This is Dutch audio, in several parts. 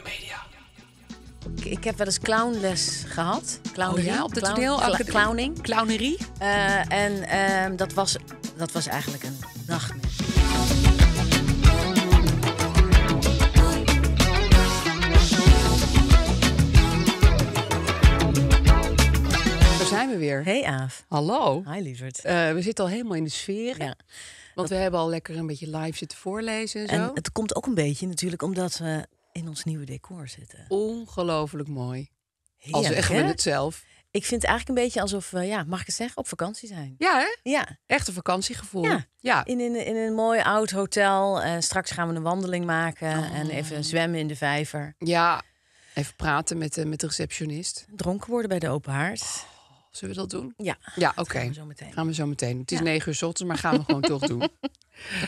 Media. Ik, ik heb wel eens clownles gehad. Clownerie. Oh op de clown, toneel? clowning. Clownerie. Eh, en ehm, dat, was, dat was eigenlijk een nachtmerrie. zijn we weer. Hey Aaf. Hallo. Hi lieverd. Eh, we zitten al helemaal in de sfeer. Ja. Want we hebben al lekker een beetje live zitten voorlezen en, zo. en het komt ook een beetje natuurlijk omdat we in ons nieuwe decor zitten. Ongelooflijk mooi. Heerlijk, als echt het zelf. Ik vind het eigenlijk een beetje alsof, we, ja, mag ik het zeggen, op vakantie zijn. Ja, hè? Ja. Echt een vakantiegevoel. Ja. ja. In, in, in een mooi oud hotel. Uh, straks gaan we een wandeling maken oh. en even zwemmen in de vijver. Ja, even praten met, uh, met de receptionist. Dronken worden bij de open haard. Zullen we dat doen? Ja. Ja, oké. Gaan, we zo meteen. Het is negen uur s ochtends, maar gaan we gewoon toch doen.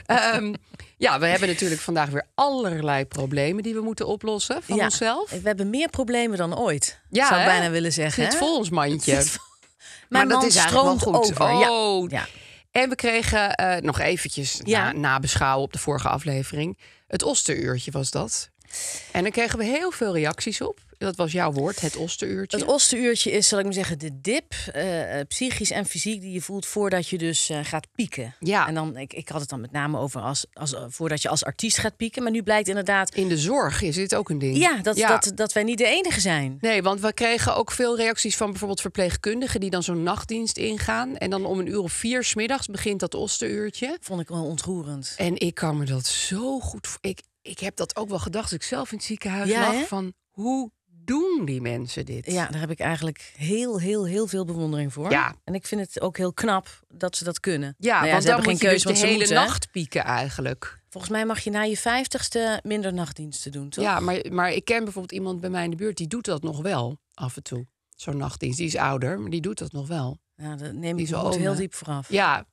Ehm, ja, we hebben natuurlijk vandaag weer allerlei problemen die we moeten oplossen van ja. onszelf. We hebben meer problemen dan ooit. Ja, zou bijna willen zeggen. Het vol ons mandje. Maar dat is gewoon goed. Oh. Ja. En we kregen eh, nog eventjes na, nabeschouwen op de vorige aflevering. Het osteruurtje was dat. En dan kregen we heel veel reacties op. Dat was jouw woord, het osteruurtje. Het osteruurtje is, zal ik maar zeggen, de dip, eh, eh, psychisch en fysiek, die je voelt voordat je dus eh, gaat pieken. Ja. En dan, ik, ik had het dan met name over als, als, voordat je als artiest gaat pieken. Maar nu blijkt inderdaad. In de zorg is dit ook een ding. Ja, dat, dat, dat wij niet de enige zijn. Nee, want we kregen ook veel reacties van bijvoorbeeld verpleegkundigen die dan zo'n nachtdienst ingaan. En dan om een uur of vier smiddags begint dat osteruurtje. Vond ik wel ontroerend. En ik kan me dat zo goed. Ik, ik heb dat ook wel gedacht. als ik zelf in het ziekenhuis ja, lag. Van hoe doen die mensen dit? Ja, daar heb ik eigenlijk heel, heel, heel veel bewondering voor. Ja. En ik vind het ook heel knap dat ze dat kunnen. Ja, nou want dan moet geen je dus de hele nacht pieken eigenlijk. Volgens mij mag je na je vijftigste minder nachtdiensten doen, toch? Ja, maar, maar ik ken bijvoorbeeld iemand bij mij in de buurt... die doet dat nog wel af en toe, zo'n nachtdienst. Die is ouder, maar die doet dat nog wel. Ja, dat neem ik heel diep vooraf. Ja,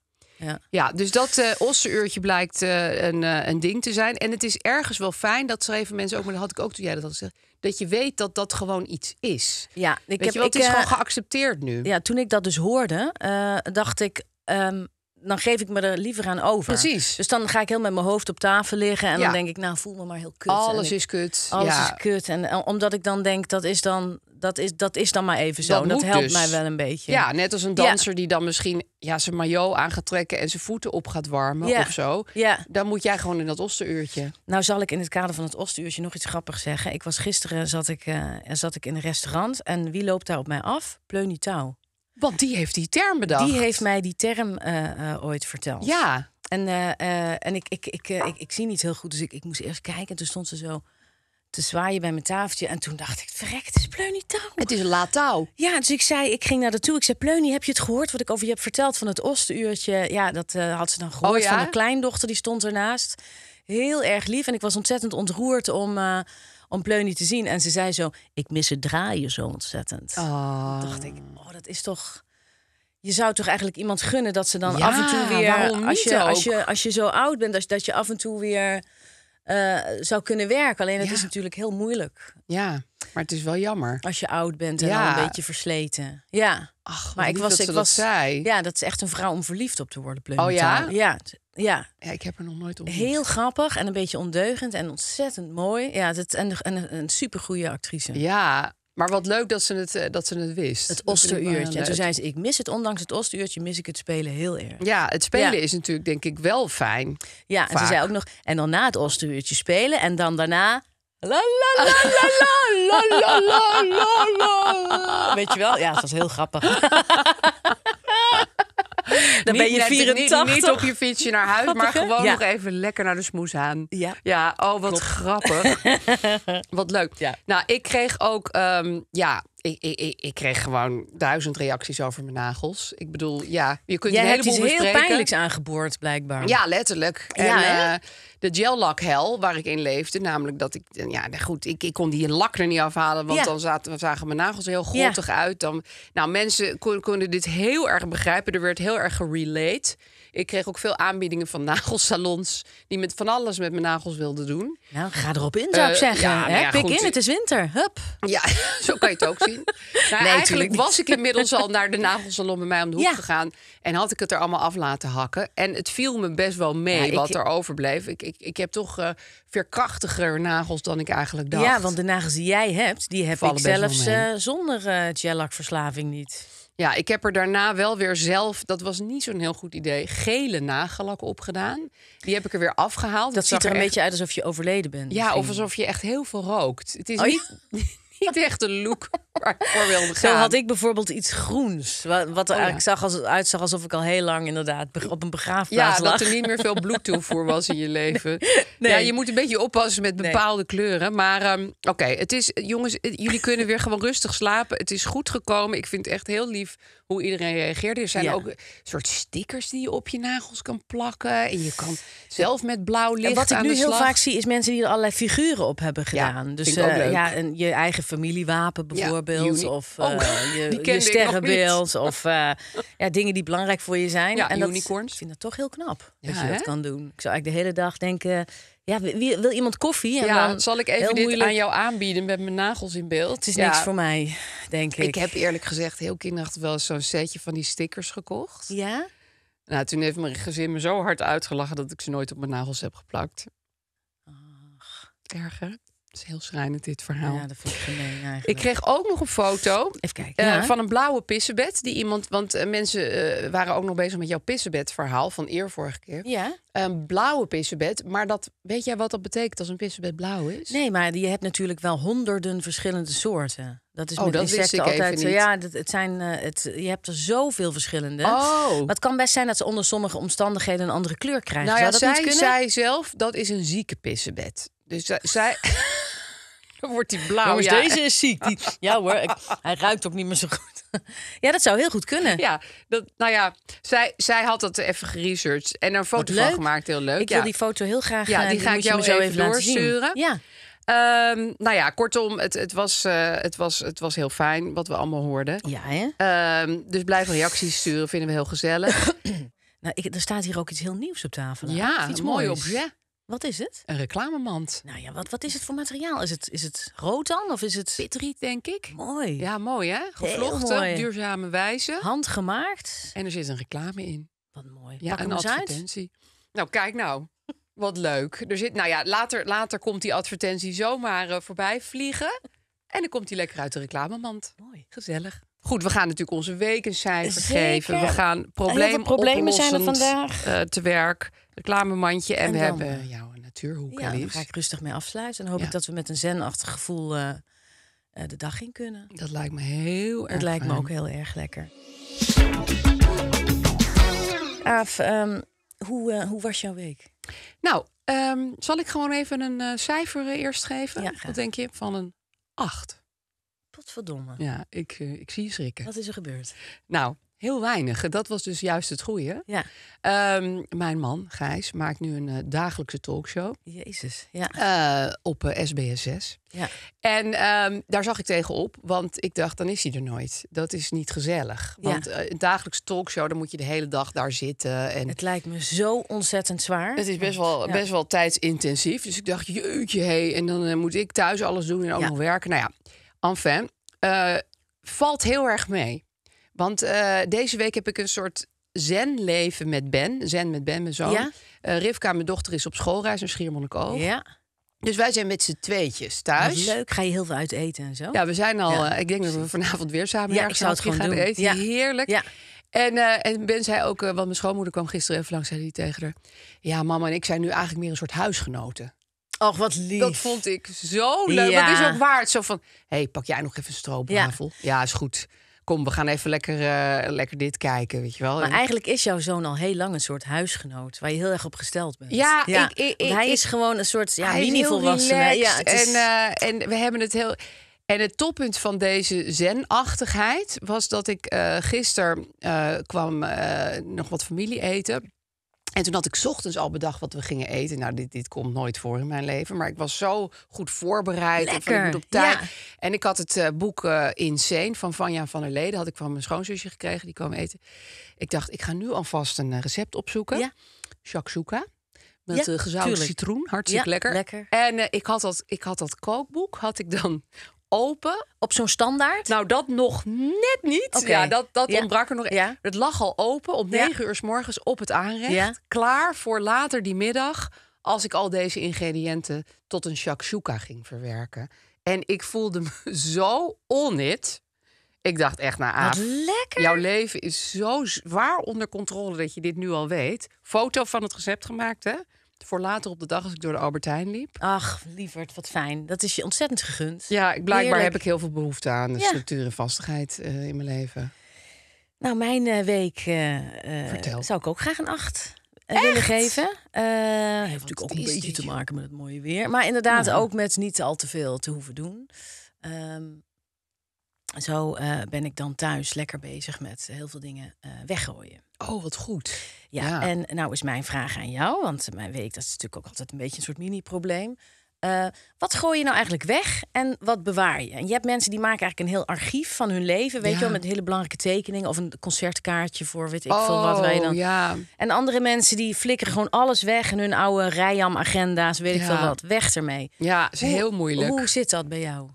ja. ja, dus dat uh, eh, ossenuurtje blijkt eh, een, eh, een ding te zijn. En het is ergens wel fijn, dat ze even mensen ook, maar dat had ik ook toen jij dat had gezegd. Dat je weet dat dat gewoon iets is. Ja, ik weet heb, je het is gewoon geaccepteerd nu. Ja, toen ik dat dus hoorde, dacht ik. Ehm, dan geef ik me er liever aan over. Precies. Dus dan ga ik heel met mijn hoofd op tafel liggen. En dan denk ik, nou voel me maar heel kut. Alles is kut. Alles is kut. En omdat ik dan denk, dat is dan dat is, dat is dan maar even zo. Dat, helpt dus. mij wel een beetje. Ja, net als een danser die dan misschien ja, zijn maillot aan gaat trekken en zijn voeten op gaat warmen of zo. Ja. Dan moet jij gewoon in dat osteruurtje. Nou zal ik in het kader van het osteruurtje nog iets grappigs zeggen. Ik was gisteren zat ik, eh, zat ik in een restaurant en wie loopt daar op mij af? Pleunitouw. Want die heeft die term bedacht. Die heeft mij die term eh, eh, ooit verteld. Ja. En, en ik, ik, ik, ik, ik zie niet heel goed, dus ik, ik moest eerst kijken. En toen stond ze zo te zwaaien bij mijn tafeltje. En toen dacht ik, verrek, het is Pleunie touw. Het is laat touw. Ja, dus ik zei, ik ging naar de toe. Ik zei, Pleunie, heb je het gehoord wat ik over je heb verteld van het ostenuurtje? Ja, dat eh, had ze dan gehoord oh ja? van de kleindochter, die stond ernaast. Heel erg lief en ik was ontzettend ontroerd om, uh, om Pleunie te zien. En ze zei zo, ik mis het draaien zo ontzettend. Oh. dacht ik, oh, dat is toch je zou toch eigenlijk iemand gunnen dat ze dan ja, af en toe weer. Als je, als, je, als, je, als je zo oud bent, dat dat je af en toe weer uh, zou kunnen werken. Alleen het is natuurlijk heel moeilijk. Ja, maar het is wel jammer. Als je oud bent en al een beetje versleten. Ja. Ach, maar ik was, ik was, zei. Ja, dat is echt een vrouw om verliefd op te worden. Oh ja? ja? Ja. ik heb er nog nooit op. Heel grappig en een beetje ondeugend en ontzettend mooi. Ja, dat, en, een een supergoeie actrice. Ja, maar wat leuk dat ze het, eh, dat ze het wist. Het osteruurtje. En toen zei ze, ik mis het, ondanks het osteruurtje mis ik het spelen heel erg. Ja, het spelen is natuurlijk denk ik wel fijn. Ja, en ze zei ook nog, en dan na het osteruurtje spelen en dan daarna... Weet je wel? Ja, het was heel grappig. Dan ben je Niet, op je fietsje naar huis, maar gewoon nog even lekker naar de smoes aan. Ja, ja oh, wat grappig. wat leuk. Ja. Nou, ik kreeg ook ehm, ja, ik, ik, ik, kreeg gewoon duizend reacties over mijn nagels. Ik bedoel, ja, je kunt Jij een hebt iets bespreken. heel pijnlijks aangeboord, blijkbaar. Ja, letterlijk. En, eh, de gel lak hel waar ik in leefde, namelijk dat ik, ja, nou goed, ik, ik kon die lak er niet afhalen, want dan zaten, zagen mijn nagels heel grottig uit. Dan, nou, mensen konden dit heel erg begrijpen. Er werd heel erg gerelate. Ik kreeg ook veel aanbiedingen van nagelsalons die met van alles met mijn nagels wilden doen. Nou, ga erop in, zou ik eh, zeggen. Ja, nou Pik in, het is winter. Hup. Ja, zo kan je het ook zien. Nou, nee, eigenlijk was ik inmiddels al naar de nagelsalon bij mij om de hoek gegaan. En had ik het er allemaal af laten hakken. En het viel me best wel mee wat er overbleef. Ik, ik, ik heb toch uh, veerkrachtiger nagels dan ik eigenlijk dacht. Ja, want de nagels die jij hebt, die heb ik zelfs eh, zonder uh, gelakverslaving niet. Ja, ik heb er daarna wel weer zelf, dat was niet zo'n heel goed idee, gele nagellak opgedaan. Die heb ik er weer afgehaald. Dat, ziet er een beetje uit alsof je overleden bent. Ja, of alsof je echt heel veel rookt. Het is oh niet, niet echt een look waarvoor wilde Zo had ik bijvoorbeeld iets groens. Wat, wat er eigenlijk zag als, uitzag alsof ik al heel lang inderdaad op een begraafplaats ja, Ja, dat er niet meer veel bloedtoevoer was in je leven. Ja, je moet een beetje oppassen met bepaalde kleuren. Maar ehm, oké, het is jongens, jullie kunnen weer gewoon rustig slapen. Het is goed gekomen. Ik vind het echt heel lief hoe iedereen reageerde. Er zijn ja. ook soort stickers die je op je nagels kan plakken. En je kan zelf met blauw licht. En wat ik nu heel vaak zie, is mensen die er allerlei figuren op hebben gedaan. dus eh, ja, en je eigen familiewapen bijvoorbeeld. of uh, je, sterrenbeeld. Of eh, ja, dingen die belangrijk voor je zijn. en unicorns. Dat, ik vind dat toch heel knap dat je dat kan doen. Ik zou eigenlijk de hele dag denken. Ja, wil, wil iemand koffie? En ja, dan zal ik even dit moeilijk... aan jou aanbieden met mijn nagels in beeld? Het is niks voor mij, denk ik. Ik heb eerlijk gezegd heel kinderachtig wel zo'n setje van die stickers gekocht. Ja? Nou, toen heeft mijn gezin me zo hard uitgelachen dat ik ze nooit op mijn nagels heb geplakt. Ach. Erg, het is heel schrijnend, dit verhaal. Ja, dat vond ik gemeen Ik kreeg ook nog een foto Even kijken. Eh, ja. van een blauwe pissenbed. Die iemand, want eh, mensen eh, waren ook nog bezig met jouw pissenbed verhaal van eer vorige keer. Ja. Een blauwe pissenbed. Maar dat, weet jij wat dat betekent als een pissenbed blauw is? Nee, maar je hebt natuurlijk wel honderden verschillende soorten. Dat is oh, met dat altijd. Ja, het, zijn, het, je hebt er zoveel verschillende. Oh. Maar het kan best zijn dat ze onder sommige omstandigheden een andere kleur krijgen. Nou ja, Zou dat zij, zij zelf, dat is een zieke pissenbed. Dus zij. wordt hij blauw. deze is ziek. Die, ja hoor, hij ruikt ook niet meer zo goed. ja, dat zou heel goed kunnen. Ja, dat, nou ja, zij, zij had dat even geresearched en er een foto van gemaakt. Heel leuk. Ik wil die foto heel graag. Ja, eh, die, ga ik jou zo even, even doorsturen. Ja. Ehm, nou ja, kortom, het, het, was, eh, het, was, het was heel fijn wat we allemaal hoorden. Ja, hè? Ehm, dus blijf reacties sturen, vinden we heel gezellig. nou, ik, er staat hier ook iets heel nieuws op tafel. Ja, iets moois. Ja. Wat is het? Een reclamemand. Nou ja, wat, wat is het voor materiaal? Is het, is het rood dan? Of is het... Pitriet, denk ik. Mooi. Ja, mooi hè? Gevlochten, duurzame wijze. Handgemaakt. En er zit een reclame in. Wat mooi. Ja, een advertentie. Nou, kijk nou. Wat leuk. Er zit, nou ja, later, later komt die advertentie zomaar eh, voorbij vliegen. En dan komt die lekker uit de reclamemand. Mooi. Gezellig. Goed, we gaan natuurlijk onze week een geven. We gaan probleem problemen zijn er vandaag. Eh, te werk reclamemandje en, en we hebben eh, jouw natuurhoek. Ja, daar ga ik rustig mee afsluiten. En hoop ik dat we met een zenachtig gevoel eh, eh, de dag in kunnen. Dat lijkt me heel erg. Dat lijkt me ook heel erg lekker. Af, ehm, hoe, hoe was jouw week? Nou, ehm, zal ik gewoon even een cijfer eerst geven? Ja, Wat denk je van een 8? verdomme. Ja, ik, ik zie je schrikken. Wat is er gebeurd? Nou, Heel weinig. Dat was dus juist het goede. Ja. Ehm, mijn man, Gijs, maakt nu een eh, dagelijkse talkshow. Jezus, ja. Eh, op eh, SBS6. Ja. En ehm, daar zag ik tegenop, want ik dacht, dan is hij er nooit. Dat is niet gezellig. Want ja. een dagelijkse talkshow, dan moet je de hele dag daar zitten. En... Het lijkt me zo ontzettend zwaar. Het is best wel, best wel tijdsintensief. Dus ik dacht, jeetje, hey, en dan moet ik thuis alles doen en ook nog werken. Nou ja, enfin, valt heel erg mee. Want eh, deze week heb ik een soort zen-leven met Ben. Zen met Ben, mijn zoon. Eh, Rivka, mijn dochter, is op schoolreis naar Schiermonnikoog. Ja. Dus wij zijn met z'n tweetjes thuis. leuk, ga je heel veel uit eten en zo? Ja, we zijn al... Eh, ik denk dat we vanavond weer samen ja, ergens zou het gaan eten. Ja. Heerlijk. Ja. En, en Ben zei ook, want mijn schoonmoeder kwam gisteren even langs, zei hij tegen haar... Ja, mama en ik zijn nu eigenlijk meer een soort huisgenoten. Och, wat lief. Dat vond ik zo leuk. Dat is ook waard. Zo van, hé, hey, pak jij nog even een stroopwafel? Ja. ja, is goed kom, we gaan even lekker, eh, lekker dit kijken, weet je wel. Maar eigenlijk is jouw zoon al heel lang een soort huisgenoot... waar je heel erg op gesteld bent. Ja, Ik, ik, hij is gewoon een soort ja, mini-volwassene. Ja, is... en, uh, en we hebben het heel... En het toppunt van deze zenachtigheid was dat ik uh, gisteren kwam nog wat familie eten. En toen had ik ochtends al bedacht wat we gingen eten. Nou, dit, dit komt nooit voor in mijn leven. Maar ik was zo goed voorbereid. Lekker. ik op tijd. Ja. en ik had het eh, boek in eh, Insane van Vanja van der Leden. Had ik van mijn schoonzusje gekregen. Die kwam eten. Ik dacht, ik ga nu alvast een eh, recept opzoeken. Ja. Shakshuka. Met ja, gezouten citroen. Hartstikke lekker. lekker. En ik, had dat, ik had dat kookboek had ik dan open op zo'n standaard? Nou, dat nog net niet. Ja, dat, dat ontbrak er nog. E- het lag al open op negen uur s morgens op het aanrecht. Klaar voor later die middag. Als ik al deze ingrediënten tot een shakshuka ging verwerken. En ik voelde me zo onnit. Ik dacht echt, nou Aaf, lekker. jouw leven is zo zwaar onder controle dat je dit nu al weet. Foto van het recept gemaakt, hè? voor later op de dag als ik door de Albert Heijn liep. Ach, lieverd, wat fijn. Dat is je ontzettend gegund. Ja, blijkbaar heb ik heel veel behoefte aan de structuur en vastigheid eh, in mijn leven. Nou, mijn eh, week eh, zou ik ook graag een acht willen geven. heeft natuurlijk ook een beetje te maken met het mooie weer. Maar inderdaad ook met niet al te veel te hoeven doen. Ehm, zo ben ik dan thuis lekker bezig met heel veel dingen weggooien. Oh, wat goed. Ja, en nou is mijn vraag aan jou, want eh, mijn week dat is natuurlijk ook altijd een beetje een soort mini-probleem. Eh, wat gooi je nou eigenlijk weg en wat bewaar je? En je hebt mensen die maken eigenlijk een heel archief van hun leven, weet je wel, met hele belangrijke tekeningen of een concertkaartje voor weet ik veel wat oh, wij dan. Ja. En andere mensen die flikkeren gewoon alles weg en hun oude Rijam-agenda's, weet ik veel wat, weg ermee. Ja, is heel moeilijk. hoe zit dat bij jou?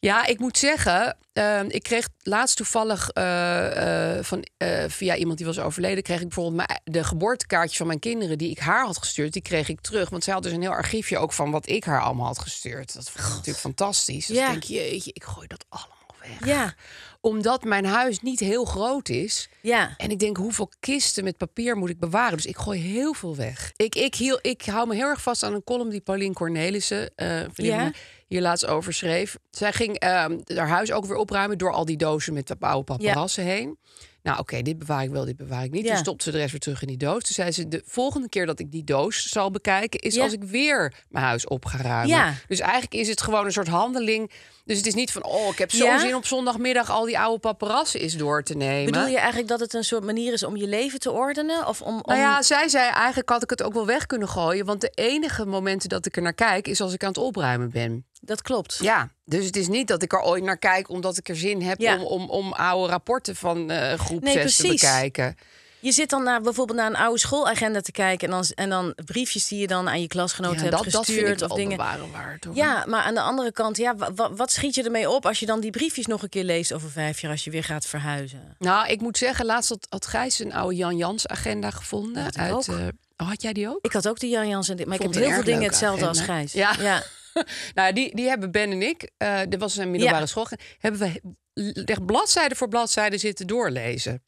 Ja, ik moet zeggen, ehm, ik kreeg laatst toevallig eh, eh, van, eh, via iemand die was overleden, kreeg ik bijvoorbeeld de geboortekaartjes van mijn kinderen die ik haar had gestuurd, die kreeg ik terug. Want zij had dus een heel archiefje ook van wat ik haar allemaal had gestuurd. Dat vond ik natuurlijk fantastisch. Dus ja. denk je, ik gooi dat allemaal weg. Ja omdat mijn huis niet heel groot is. Ja. En ik denk, hoeveel kisten met papier moet ik bewaren? Dus ik gooi heel veel weg. Ik, ik, ik hou me heel erg vast aan een column die Pauline Cornelissen eh, ja. hier laatst over schreef. Zij ging ehm, haar huis ook weer opruimen door al die dozen met oude paparazzen heen. Nou, oké, dit bewaar ik wel, dit bewaar ik niet. Ja. Dus stopte stopt ze de rest weer terug in die doos. Toen zei ze: De volgende keer dat ik die doos zal bekijken, is als ik weer mijn huis op ga ruimen. Ja. Dus eigenlijk is het gewoon een soort handeling dus het is niet van, oh, ik heb zo ja? zin op zondagmiddag al die oude paparazzen is door te nemen. Bedoel je eigenlijk dat het een soort manier is om je leven te ordenen? Of om, nou om... Nou ja, zij zei eigenlijk had ik het ook wel weg kunnen gooien. Want de enige momenten dat ik er naar kijk is als ik aan het opruimen ben. Dat klopt. Ja, dus het is niet dat ik er ooit naar kijk omdat ik er zin heb om, om, om oude rapporten van uh, eh, groep nee, 6 te bekijken. Je zit dan naar, bijvoorbeeld naar een oude schoolagenda te kijken en dan, en dan briefjes die je dan aan je klasgenoten hebt dat, gestuurd dat of dingen. Waard, ja, maar aan de andere kant, ja, wat schiet je ermee op als je dan die briefjes nog een keer leest over vijf jaar als je weer gaat verhuizen? Nou, ik moet zeggen, laatst had, had Gijs een oude Jan Jans agenda gevonden. uit, eh, oh, had jij die ook? Ik had ook die Jan Jans en dit, maar ik heb heel veel dingen hetzelfde als Gijs. Ja. nou, die, die hebben Ben en ik, eh, er was een middelbare school, hebben we echt bladzijde voor bladzijde zitten doorlezen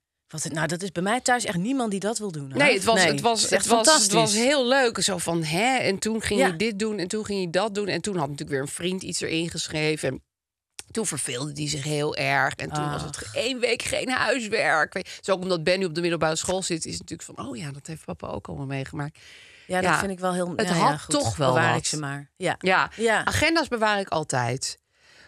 nou, dat is bij mij thuis echt niemand die dat wil doen. Nee, het was, het was, het echt fantastisch. Was, het was heel leuk. Zo van, hè? En toen ging je dit doen en toen ging je dat doen. En toen had natuurlijk weer een vriend iets erin geschreven. En toen verveelde die zich heel erg. En toen was ah. het één week geen huiswerk. Zo omdat Ben nu op de middelbare school zit, is natuurlijk van... oh ja, dat heeft papa ook allemaal meegemaakt. Ja, dat vind ik wel heel... Het had toch wel bewaar wat. ik ze maar. Ja. Ja. agenda's bewaar ik altijd.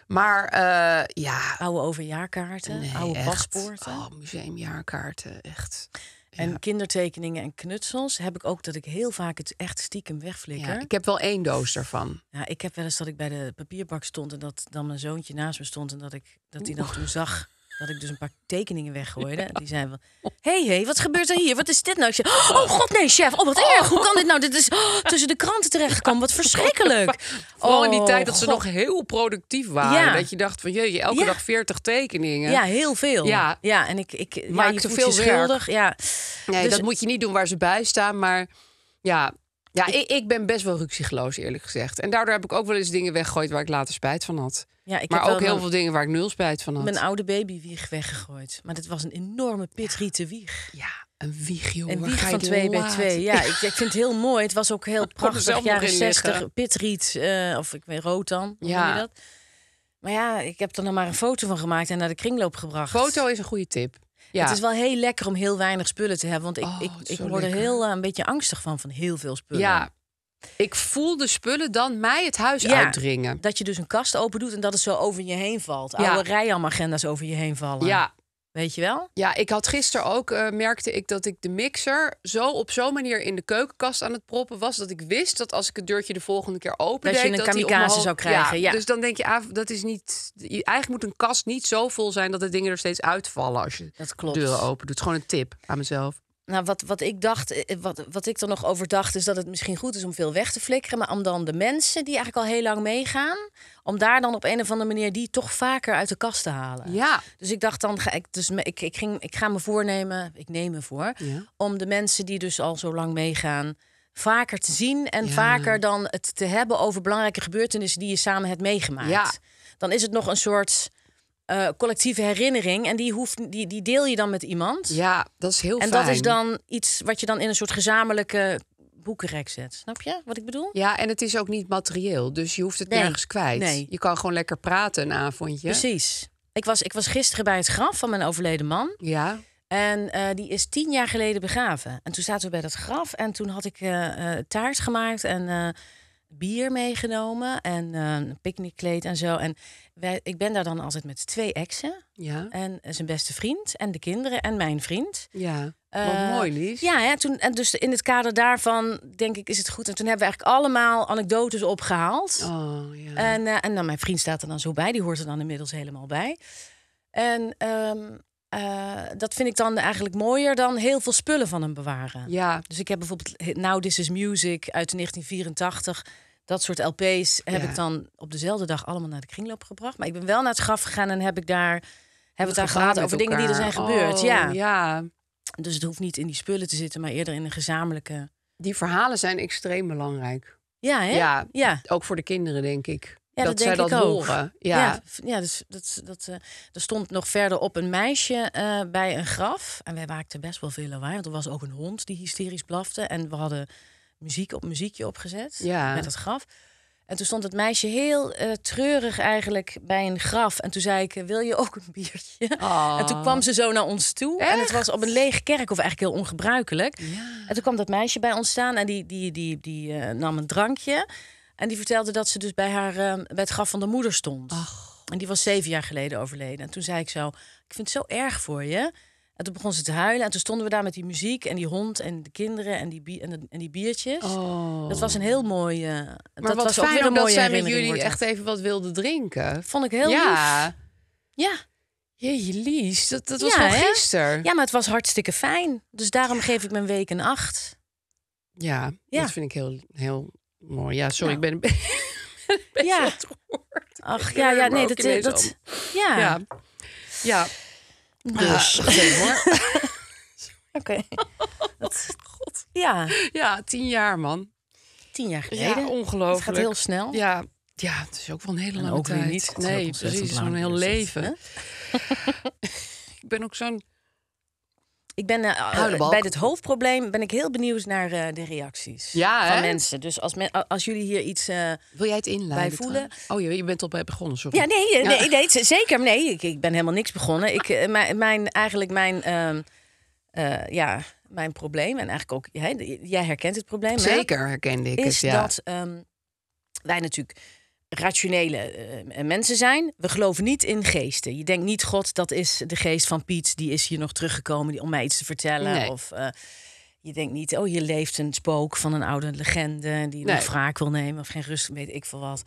Maar eh, ja. Oude overjaarkaarten, oude paspoorten. Oh, museumjaarkaarten, echt. En kindertekeningen en knutsels heb ik ook dat ik heel vaak het echt stiekem wegflikker. Ja, ik heb wel één doos daarvan. Ja, ik heb wel eens dat ik bij de papierbak stond en dat dan mijn zoontje naast me stond en dat ik dat hij dan toen zag dat ik dus een paar tekeningen weggooide. Die zeiden van, hey, hey, wat gebeurt er hier? Wat is dit nou? Oh, oh god, nee, chef. Oh, wat oh. erg. Hoe kan dit nou? Dit is oh, tussen de kranten terechtgekomen. Wat verschrikkelijk. Vooral oh, in die tijd dat ze nog heel productief waren. Dat je dacht van, je elke dag 40 tekeningen. Ja, heel veel. Ja, ja en ik... ik Maakte veel schuldig. Ja. Nee, dus, dat moet je niet doen waar ze bij staan. Maar ja, ja ik, ik ben best wel ruksigloos, eerlijk gezegd. En daardoor heb ik ook wel eens dingen weggegooid... waar ik later spijt van had. Ja, ik maar heb ook heel veel dingen waar ik nul spijt van had. Mijn oude babywieg weggegooid. Maar dat was een enorme pitriete wieg. Ja, een wieg, joh. Een wieg van 2 bij 2. Ja, ik, ik, vind het heel mooi. Het was ook heel prachtig. Jaren 60, pitriet. Uh, of ik weet rood dan. Hoe ja. je dat? Maar ja, ik heb er nog maar een foto van gemaakt en naar de kringloop gebracht. Foto is een goede tip. Ja. Het is wel heel lekker om heel weinig spullen te hebben. Want ik, oh, ik, ik word er heel eh, een beetje angstig van, van heel veel spullen. Ja, ik voel de spullen dan mij het huis uitdringen. Dat je dus een kast open doet en dat het zo over je heen valt. Ja. Oude Rijam-agenda's over je heen vallen. Ja. Weet je wel? Ja, ik had gisteren ook, eh, merkte ik dat ik de mixer zo op zo'n manier in de keukenkast aan het proppen was. Dat ik wist dat als ik het deurtje de volgende keer open dat deed, je een dat kamikaze omhoog zou krijgen. Ja, Dus dan denk je, ah, dat is niet. Eigenlijk moet een kast niet zo vol zijn dat de dingen er steeds uitvallen als je dat deuren open doet. Gewoon een tip aan mezelf. Nou, wat, wat ik dacht, eh, eh, wat, wat ik er nog over dacht, is dat het misschien goed is om veel weg te flikkeren. Maar om dan de mensen die eigenlijk al heel lang meegaan, om daar dan op een of andere manier die toch vaker uit de kast te halen. Ja. Dus ik dacht dan, ga ik, dus ik, ik, ging, ik ga me voornemen, ik neem me voor, om de mensen die dus al zo lang meegaan, vaker te zien en vaker dan het te hebben over belangrijke gebeurtenissen die je samen hebt meegemaakt. Ja. Dan is het nog een soort eh, collectieve herinnering. En die, hoeft, die, die deel je dan met iemand. Ja, dat is heel en En dat is dan iets wat je dan in een soort gezamenlijke boekenrek zet. Snap je wat ik bedoel? Ja, en het is ook niet materieel. Dus je hoeft het nergens kwijt. Nee. Je kan gewoon lekker praten een avondje. Precies. Ik was, ik was gisteren bij het graf van mijn overleden man. Ja. En eh, die is tien jaar geleden begraven. En toen zaten we bij dat graf en toen had ik uh, taart gemaakt en bier meegenomen en uh, ehm, een picknickkleed en zo. En wij, ik ben daar dan altijd met twee exen. Ja. En eh, zijn beste vriend en de kinderen en mijn vriend. Ja. Wat eh, mooi, Lies. Ja, ja, toen, en dus in het kader daarvan denk ik, is het goed. En toen hebben we eigenlijk allemaal anekdotes opgehaald. Oh, ja. En, eh, en dan mijn vriend staat er dan zo bij, die hoort er dan inmiddels helemaal bij. En ehm, dat vind ik dan eigenlijk mooier dan heel veel spullen van hem bewaren. Ja. Dus ik heb bijvoorbeeld Now This Is Music uit 1984 dat soort LP's heb ik dan op dezelfde dag allemaal naar de kringloop gebracht. Maar ik ben wel naar het graf gegaan en heb ik daar, heb het daar gehad over dingen die er zijn gebeurd. Oh, ja. ja. Dus het hoeft niet in die spullen te zitten, maar eerder in een gezamenlijke. Die verhalen zijn extreem belangrijk. Ja, hè? Ja, ja. Ook voor de kinderen, denk ik. Ja, dat, dat zij dat horen. Ja. ja, dus dat, dat, uh, er stond nog verder op een meisje eh, bij een graf. En wij maakten best wel veel lawaai, want er was ook een hond die hysterisch blafte. En we hadden muziek op muziekje opgezet. Ja. Met dat graf. En toen stond het meisje heel eh, treurig eigenlijk bij een graf. En toen zei ik, wil je ook een biertje? Oh. En toen kwam ze zo naar ons toe. En het was op een kerk of eigenlijk heel ongebruikelijk. En toen kwam dat meisje bij ons staan en die, die, die, die eh, nam een drankje. En die vertelde dat ze dus bij, haar, eh, bij het graf van de moeder stond. Ach. En die was zeven jaar geleden overleden. En toen zei ik zo, ik vind het zo erg voor je. En toen begon ze te huilen. En toen stonden we daar met die muziek en die hond en de kinderen en die, en, en die biertjes. Oh. Dat was een heel mooi... Eh, maar dat was fijn ook weer een mooie zij met jullie echt even wat wilden drinken. Vond ik heel ja. lief. Ja. Jee, Lies, dat, dat was ja, van gisteren. Ja, maar het was hartstikke fijn. Dus daarom geef ik mijn week een acht. Ja, ja. dat vind ik heel, heel mooi. Ja, sorry, nou. ik ben... ja. Ach, ja, ja, nee, dat... Eh, dat ja. ja. ja. Dus. Uh, hoor. Oké. Oh, God. Ja. Ja, tien jaar, man. Tien jaar geleden. ongelooflijk. Het gaat heel snel. Ja, ja, het is ook wel een hele lange tijd. Niet, nee, precies. Zo'n heel leven. ik ben ook zo'n ik ben eh, eh, bij het hoofdprobleem ben ik heel benieuwd naar eh, de reacties van mensen. Dus als, als jullie hier iets uh, Wil jij het inleiden, bij voelen. Oh, je, je bent al bij begonnen, sorry. Ja, nee, nee, nee zeker. Nee, ik, ik ben helemaal niks begonnen. Ik, mijn, mijn, eigenlijk mijn, ehm, ja, mijn probleem, en eigenlijk ook, jij, herkent het probleem. Zeker herkende ik is het, ja. dat ehm, wij natuurlijk rationele eh, eh, mensen zijn. We geloven niet in geesten. Je denkt niet, God, dat is de geest van Piet, die is hier nog teruggekomen om mij iets te vertellen. Of eh, je denkt niet, oh, hier leeft een spook van een oude legende die nee. nog wraak wil nemen of geen rust, weet ik veel wat.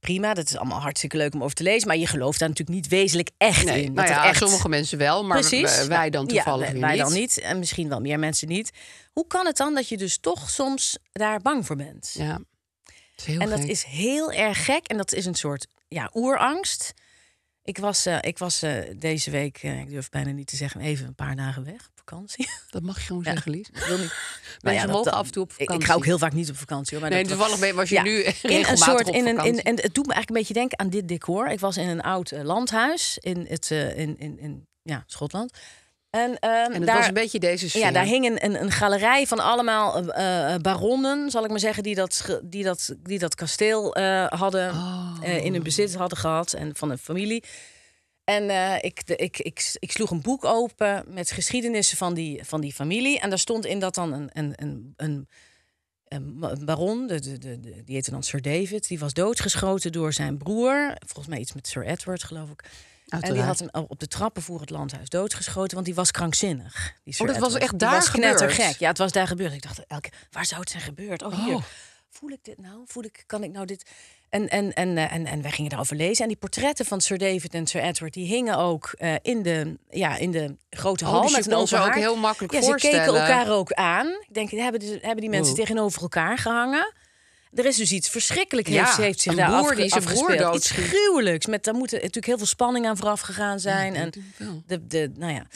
Prima, dat is allemaal hartstikke leuk om over te lezen. Maar je gelooft daar natuurlijk niet wezenlijk echt in. Nou ja, Sommige mensen wel, maar wij dan toevallig niet. wij, niet. dan niet. En misschien wel meer mensen niet. Hoe kan het dan dat je dus toch soms daar bang voor bent? Ja en dat is heel erg gek. En dat is een soort ja, oerangst. Ik was, eh, ik was eh, deze week, eh, ik durf bijna niet te zeggen, even een paar dagen weg op vakantie. Dat mag je gewoon zeggen, Lies. Ik wil niet. Maar nou ja, mogen af en toe op vakantie. Ik, ga ook heel vaak niet op vakantie. Hoor, maar nee, toevallig was, was je nu in een soort, in een, in, en het doet me eigenlijk een beetje denken aan dit decor. Ik was in een oud landhuis in, het, in, in, in ja, Schotland. En, ehm, en het daar, was een beetje deze Ja, daar hing een, een, galerij van allemaal eh, eh, baronnen, zal ik maar zeggen, die dat, die dat, die dat kasteel eh, hadden, oh. in hun bezit hadden gehad en van een familie. En ik, ik, ik, ik, sloeg een boek open met geschiedenissen van die, van die familie. En daar stond in dat dan een, een, een, een, baron, de, de, de, die heette dan Sir David, die was doodgeschoten door zijn broer. Volgens mij iets met Sir Edward, geloof ik. En die had hem op de trappen voor het landhuis doodgeschoten, want die was krankzinnig. Die oh, dat was echt daar knettergek. Ja, het was daar gebeurd. Ik dacht, elke, waar zou het zijn gebeurd? Oh, hier. Oh. Voel ik dit nou? Voel ik, kan ik nou dit... En, en, en, eh, en, en wij gingen daarover lezen. En die portretten van Sir David en Sir Edward... die hingen ook eh, in, de, ja, in de grote oh, hal oh, dus met ook heel makkelijk ja, Ze keken elkaar ook aan. Ik denk, hebben, die, hebben die mensen tegenover elkaar gehangen... Er is dus iets verschrikkelijks. Ja, heeft, heeft zich een daar boer, Iets gruwelijks. Met, daar moet natuurlijk heel veel spanning aan vooraf gegaan zijn. en de, de, nou ja,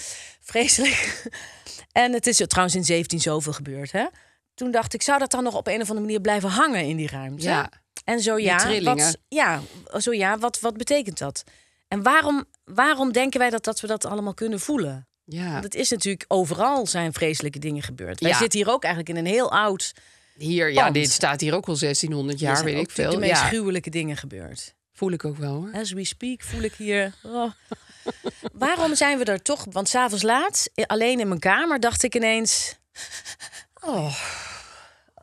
vreselijk. en het is trouwens in 17 zoveel gebeurd. Hè? Toen dacht ik, zou dat dan nog op een of andere manier blijven hangen in die ruimte? Ja. En zo ja, wat, ja, zo ja wat, wat betekent dat? En waarom, waarom denken wij dat, dat we dat allemaal kunnen voelen? Ja. Want het is natuurlijk overal zijn vreselijke dingen gebeurd. Wij zitten hier ook eigenlijk in een heel oud hier, ja, dit staat hier ook al 1600 jaar, weet ik veel. Er meest gruwelijke dingen gebeurd. Voel ik ook wel hoor. As we speak voel ik hier. Oh. Waarom zijn we er toch? Want s'avonds laat, alleen in mijn kamer, dacht ik ineens. Oh,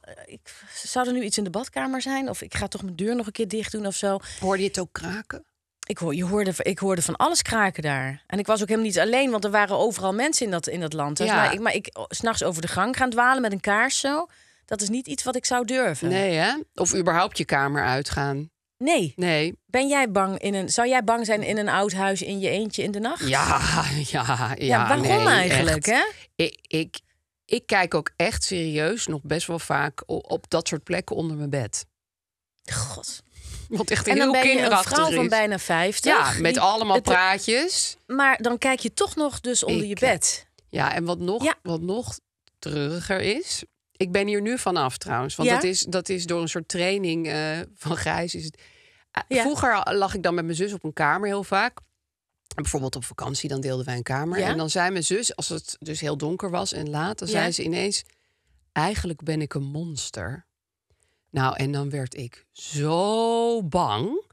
eh, ik, zou er nu iets in de badkamer zijn? Of ik ga toch mijn deur nog een keer dicht doen of zo. Hoorde je het ook kraken? Ik, hoor, je hoorde, ik hoorde van alles kraken daar. En ik was ook helemaal niet alleen, want er waren overal mensen in dat, in dat land. Dus ja. Maar ik, maar ik oh, s'nachts over de gang gaan dwalen met een kaars zo dat is niet iets wat ik zou durven. Nee, hè? Of überhaupt je kamer uitgaan. Nee. Nee. Ben jij bang in een. Zou jij bang zijn in een oud huis in je eentje in de nacht? Ja, ja, ja. ja waarom eigenlijk, hè? Ik, ik, ik kijk ook echt serieus nog best wel vaak op, dat soort plekken onder mijn bed. God. Want echt een heel kinderachtig En ben je een vrouw van bijna 50. Ja, met allemaal praatjes. Maar dan kijk je toch nog dus onder je bed. Ja, en wat nog, ja. wat nog treuriger is... Ik ben hier nu vanaf trouwens. Want dat, is, dat is door een soort training eh, van grijs. Is het... Ah, vroeger lag ik dan met mijn zus op een kamer heel vaak. Bijvoorbeeld op vakantie, dan deelden wij een kamer. En dan zei mijn zus, als het dus heel donker was en laat, dan zei ze ineens: Eigenlijk ben ik een monster. Nou, en dan werd ik zo bang.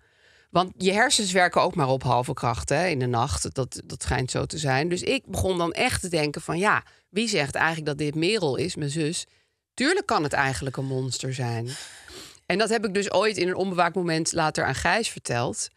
Want je hersens werken ook maar op halve kracht hè, in de nacht. Dat, dat schijnt zo te zijn. Dus ik begon dan echt te denken van ja, wie zegt eigenlijk dat dit Merel is, mijn zus? Tuurlijk kan het eigenlijk een monster zijn. En dat heb ik dus ooit in een onbewaakt moment later aan Gijs verteld.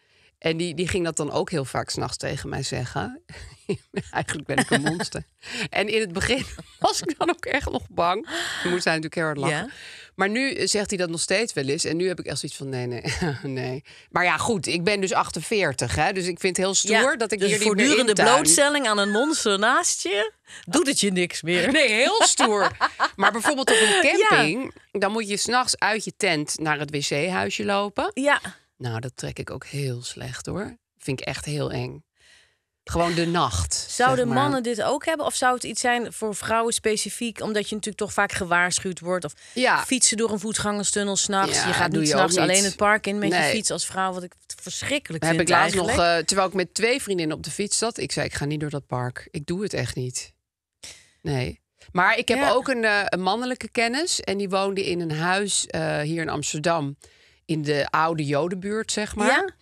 En die, die ging dat dan ook heel vaak s'nachts tegen mij zeggen. Eigenlijk ben ik een monster. en in het begin was ik dan ook echt nog bang. Toen moest hij natuurlijk heel hard lachen. Maar nu eh, zegt hij dat nog steeds wel eens. En nu heb ik echt zoiets van: nee, nee, nee. Maar ja, goed, ik ben dus 48. Hè, dus ik vind het heel stoer dat ik dus hier die voortdurende blootstelling aan een monster naast je. Doet het je niks meer? Nee, heel stoer. maar bijvoorbeeld op een camping, dan moet je s'nachts uit je tent naar het wc-huisje lopen. Ja. Nou, dat trek ik ook heel slecht hoor. Vind ik echt heel eng. Gewoon de nacht. Zouden mannen dit ook hebben? Of zou het iets zijn voor vrouwen specifiek? Omdat je natuurlijk toch vaak gewaarschuwd wordt. Of ja. fietsen door een voetgangerstunnel s'nachts. Ja, je gaat niet s'nachts alleen het park in met je fiets als vrouw. Wat ik verschrikkelijk vind heb ik laatst nog, eh, terwijl ik met twee vriendinnen op de fiets zat. Ik zei, ik ga niet door dat park. Ik doe het echt niet. Nee. Maar ik heb ook eh, een, mannelijke kennis. En die woonde in een huis eh, hier in Amsterdam in de oude Jodenbuurt, zeg maar.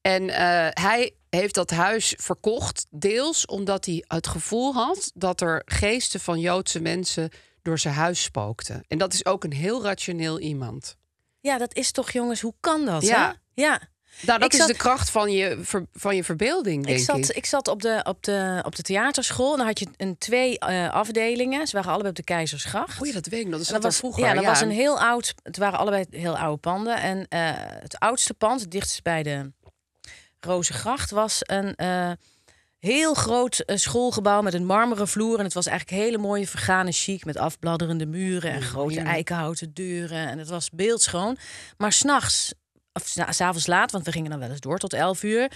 En eh, hij heeft dat huis verkocht, deels omdat hij het gevoel had dat er geesten van Joodse mensen door zijn huis spookten. En dat is ook een heel rationeel iemand. Ja, dat is toch, jongens, hoe kan dat? Ja. ja. Nou, dat is de kracht van je, van je verbeelding, denk ik. Zat, ik. zat op de, op, de, op de theaterschool. Dan had je een, twee eh, afdelingen. Ze waren allebei op de Keizersgracht. je dat weet ik nog. Dat, dat was vroeger. Ja, dat was een heel oud... Het waren allebei heel oude panden. En eh, het oudste pand, het dichtst bij de Rozengracht, was een... Eh, heel groot schoolgebouw met een marmeren vloer. En het was eigenlijk hele mooie vergane chic met afbladderende muren en grote eikenhouten deuren. En het was beeldschoon. Maar s'nachts of nou, s'avonds laat, want we gingen dan wel eens door tot elf uur,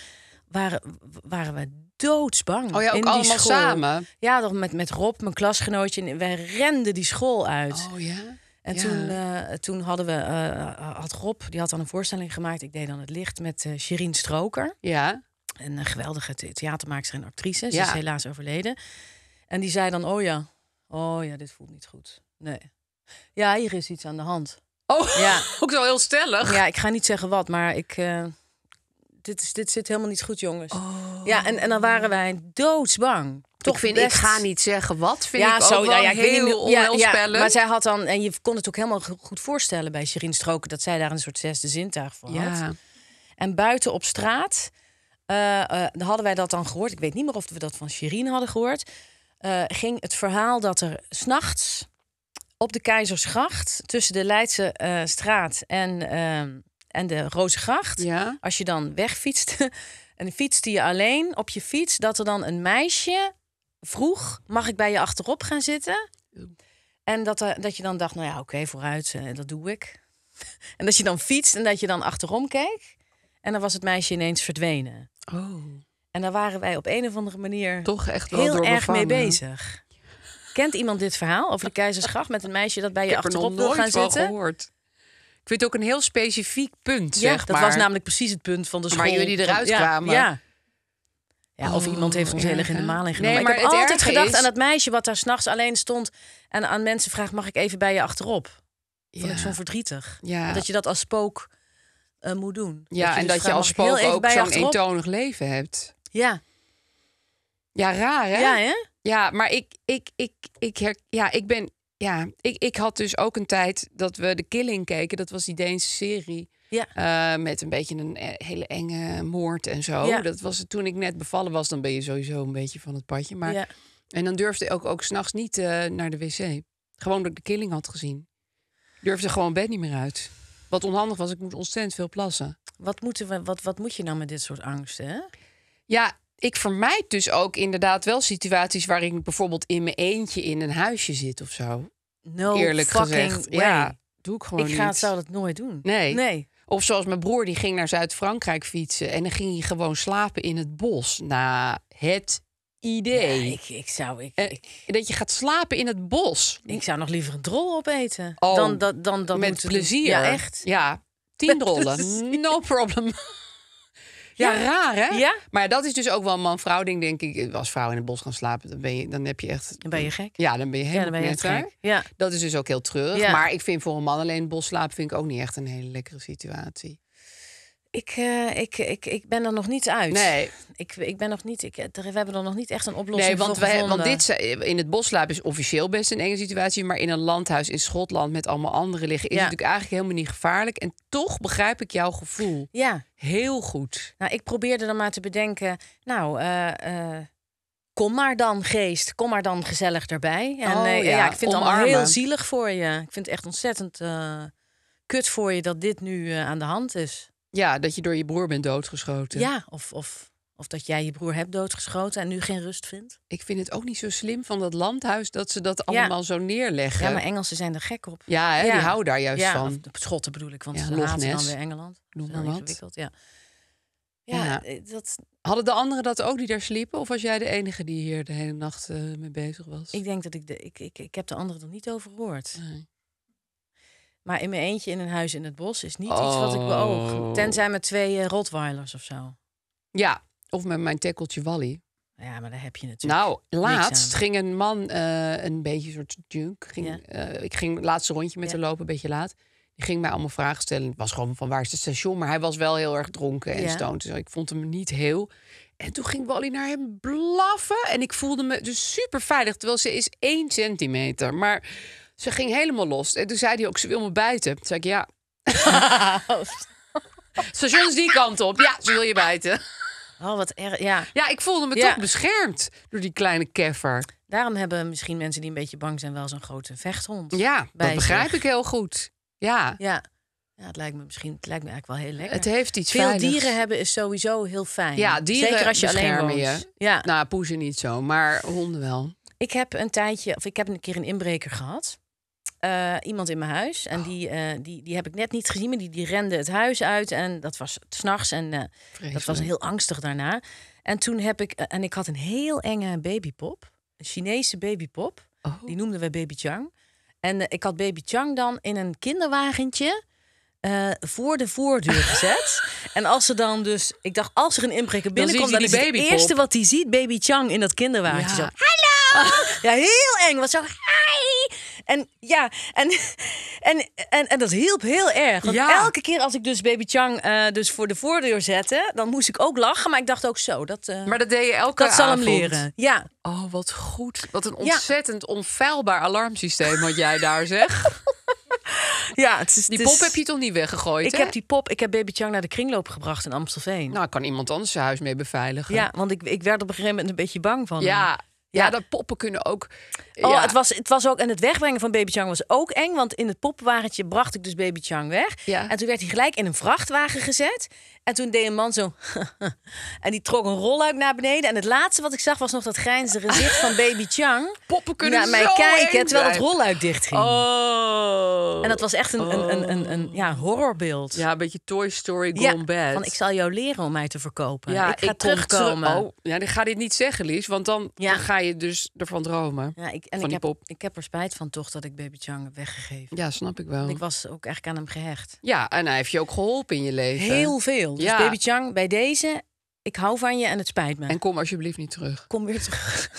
waren, waren we doodsbang. Oh ja, ook in allemaal samen? Ja, toch met, met Rob, mijn klasgenootje. En wij renden die school uit. Oh ja? En Toen, eh, toen hadden we, eh, eh, had Rob, die had dan een voorstelling gemaakt. Ik deed dan het licht met uh, Stroker. Ja. Een geweldige theatermaakster en actrice. Ze ja. is helaas overleden. En die zei dan, oh ja, oh ja, dit voelt niet goed. Nee. Ja, hier is iets aan de hand. Oh, ja. ook wel heel stellig. Ja, ik ga niet zeggen wat, maar ik. Eh, dit, is, dit zit helemaal niet goed, jongens. Oh. Ja, en, en dan waren wij doodsbang. Toch vind ik ga niet zeggen wat vind ja, ik zo, ook wel nou ja, ja, ik heel niet, onheilspellend. maar zij had dan en je kon het ook helemaal goed voorstellen bij Shirin Stroken dat zij daar een soort zesde zintuig voor had. En buiten op straat uh, hadden wij dat dan gehoord. Ik weet niet meer of we dat van Shirin hadden gehoord. ging het verhaal dat er s'nachts op de Keizersgracht tussen de Leidse eh, straat en, ehm, en de Rozengracht. Als je dan wegfietst en fietste je alleen op je fiets, dat er dan een meisje vroeg: mag ik bij je achterop gaan zitten? En dat, er, dat je dan dacht: nou ja, oké, vooruit, uh, dat doe ik. en dat je dan fietst en dat je dan achterom keek. En dan was het meisje ineens verdwenen. Oh. En daar waren wij op een of andere manier toch echt heel erg mee bezig. Kent iemand dit verhaal over de keizersgracht met een meisje dat bij je achterop wil gaan zitten? Gehoord. Ik vind het ook een heel specifiek punt. Ja, dat was namelijk precies het punt van de school. Waar jullie eruit kwamen. Ja. Ja, of oh, iemand heeft ons heel erg in de maling genomen. maar ik heb altijd gedacht aan dat meisje wat daar s'nachts alleen stond... en aan mensen vraagt, mag ik even bij je achterop? Vond ja. ik zo verdrietig. Ja. Dat je dat als spook eh, moet doen. Ja, dat en dus dat je als spook ook zo'n eentonig leven hebt. Ja. Ja, raar hè? Ja, hè? Ja, maar ik, ik, ik, ik, her, ja, ik ben. Ja, ik, ik had dus ook een tijd dat we de Killing keken. Dat was die Deense serie. Ja. Eh, met een beetje een eh, hele enge moord en zo. Dat was toen ik net bevallen was, dan ben je sowieso een beetje van het padje. Maar, ja. En dan durfde ik ook, ook s'nachts niet eh, naar de wc. Gewoon omdat ik de killing had gezien. Durfde gewoon bed niet meer uit. Wat onhandig was, ik moest ontzettend veel plassen. Wat, moeten we, wat, wat moet je nou met dit soort angsten? Hè? Ja, ik vermijd dus ook inderdaad wel situaties waarin ik bijvoorbeeld in mijn eentje in een huisje zit of zo. No Eerlijk gezegd. Way. Ja, doe ik gewoon ik ga, niet. zou dat nooit doen. Nee. nee. Of zoals mijn broer, die ging naar Zuid-Frankrijk fietsen. En dan ging hij gewoon slapen in het bos. Na het idee. ik, ik zou. Eh, ik, dat je gaat slapen in het bos. Ik zou nog liever een drol opeten. Oh, dan dat dan, dan, dan met plezier. Ja, echt. Ja, tien rollen. No problem. Ja, raar hè? Ja? Maar dat is dus ook wel een man-vrouw ding, denk ik. Als vrouw in het bos gaan slapen, dan, ben je, dan heb je echt... Dan ben je gek. Ja, dan ben je helemaal ja, gek. Ja. Dat is dus ook heel treurig. Maar ik vind voor een man alleen in het bos slapen... vind ik ook niet echt een hele lekkere situatie. Ik, eh, ik, ik, ik ben er nog niet uit. Nee. Ik, ik ben nog niet, ik, eh, we hebben er nog niet echt een oplossing nee, want voor Want dit, in het boslaap is officieel best een enge situatie. Maar in een landhuis in Schotland met allemaal anderen liggen... is natuurlijk eigenlijk helemaal niet gevaarlijk. En toch begrijp ik jouw gevoel. Ja. Heel goed. Nou, ik probeerde dan maar te bedenken... Nou, eh, kom maar dan, geest. Kom maar dan gezellig erbij. En oh, ja. ik vind het allemaal heel zielig voor je. Ik vind het echt ontzettend kut voor je dat dit nu aan de hand is. Ja, dat je door je broer bent doodgeschoten. Ja, of, of, of dat jij je broer hebt doodgeschoten en nu geen rust vindt. Ik vind het ook niet zo slim van dat landhuis dat ze dat allemaal zo neerleggen. Ja, maar Engelsen zijn er gek op. Ja, hè? die houden daar juist van. Schotten bedoel ik, want ja, ze haten dan weer Engeland. Noem maar wat. Ja. Ja, eh, Dat... Hadden de anderen dat ook die daar sliepen? Of was jij de enige die hier de hele nacht eh, mee bezig was? Ik denk dat ik de. Ik, ik, ik heb de anderen er niet over gehoord. Nee. Maar in mijn eentje in een huis in het bos is niet iets wat ik beoog. Oh, oh. Tenzij met twee uh, of zo. Ja, of met mijn tekkeltje Wally. Ja, maar daar heb je natuurlijk. Nou, laatst ging een man eh, een beetje een soort junk. Ging, eh, ik ging het laatste rondje met hem lopen, een beetje laat. Die ging mij allemaal vragen stellen. Het was gewoon van waar is het station? Maar hij was wel heel erg dronken en ja. stoned. Dus ik vond hem niet heel. En toen ging Wally naar hem blaffen. En ik voelde me dus super veilig. Terwijl ze is één centimeter. Maar ze ging helemaal los. En toen zei hij ook, ze wil me bijten. Toen zei ik, ja. Station is die kant op. Ja, ze wil je bijten. Oh, wat erg. Ja. ja, ik voelde me toch beschermd door die kleine keffer. Daarom hebben misschien mensen die een beetje bang zijn wel zo'n grote vechthond. Ja, dat begrijp ik heel goed. Ja. ja. Ja, het lijkt me misschien het lijkt me eigenlijk wel heel lekker. Het heeft iets Veel dieren hebben is sowieso heel fijn. Ja, dieren Zeker als je alleen woont. Ja. Nou, poezen niet zo, maar honden wel. Ik heb een tijdje, of ik heb een keer een inbreker gehad. Eh, iemand in mijn huis. En oh. die, eh, die, die heb ik net niet gezien, maar die, die rende het huis uit. En dat was s'nachts. En eh, dat was heel angstig daarna. En toen heb ik, en ik had een heel enge babypop. Een Chinese babypop. Oh. Die noemden we Baby Chang. En ik had Baby Chang dan in een kinderwagentje. voor de voordeur gezet. en als ze dan dus, ik dacht, als er een inbreker binnenkomt, dan, is het eerste wat hij ziet, baby Chang in dat kinderwagentje. Ja. Zo, hallo! ja, heel eng. Wat zo, en ja, en, en, en, en dat hielp heel erg. Want elke keer als ik dus Baby Chang eh, dus voor de voordeur zette, dan moest ik ook lachen. Maar ik dacht ook zo. Dat, eh, maar dat deed je elke Dat zal hem leren. Ja. Oh, wat goed. Wat een ontzettend ja. onfeilbaar alarmsysteem wat jij daar zeg. Ja, het is, die pop heb je toch niet weggegooid? Ik heb die pop, ik heb Baby Chang naar de kringloop gebracht in Amstelveen. Nou, kan iemand anders zijn huis mee beveiligen. Ja, want ik, ik werd op een gegeven moment een beetje bang van. Ja, ja, dat poppen kunnen ook. Oh, ja. het, was, het was ook. En het wegbrengen van Baby Chang was ook eng. Want in het poppenwagentje bracht ik dus Baby Chang weg. En toen werd hij gelijk in een vrachtwagen gezet. En toen deed een man zo. en die trok een rolluik naar beneden. En het laatste wat ik zag was nog dat grijnzende gezicht van Baby Chang. Poppen kunnen naar mij kijken terwijl het rolluik dicht ging. Oh. En dat was echt een, een, een, een, oh. ja, horrorbeeld. Ja, een beetje Toy Story Gone Bad. Van ik zal jou leren om mij te verkopen. Ja, ik ga ik terugkomen. oh, ja, dan ga dit niet zeggen, Lies. Want dan, dan ga je je dus ervan dromen. Ja, ik, en van ik, die heb, pop. ik heb er spijt van toch dat ik Baby Chang weggegeven. Ja, snap ik wel. ik was ook echt aan hem gehecht. Ja, en hij heeft je ook geholpen in je leven. Heel veel. Dus ja. Baby Chang, bij deze, ik hou van je en het spijt me. En kom alsjeblieft niet terug. Kom weer terug.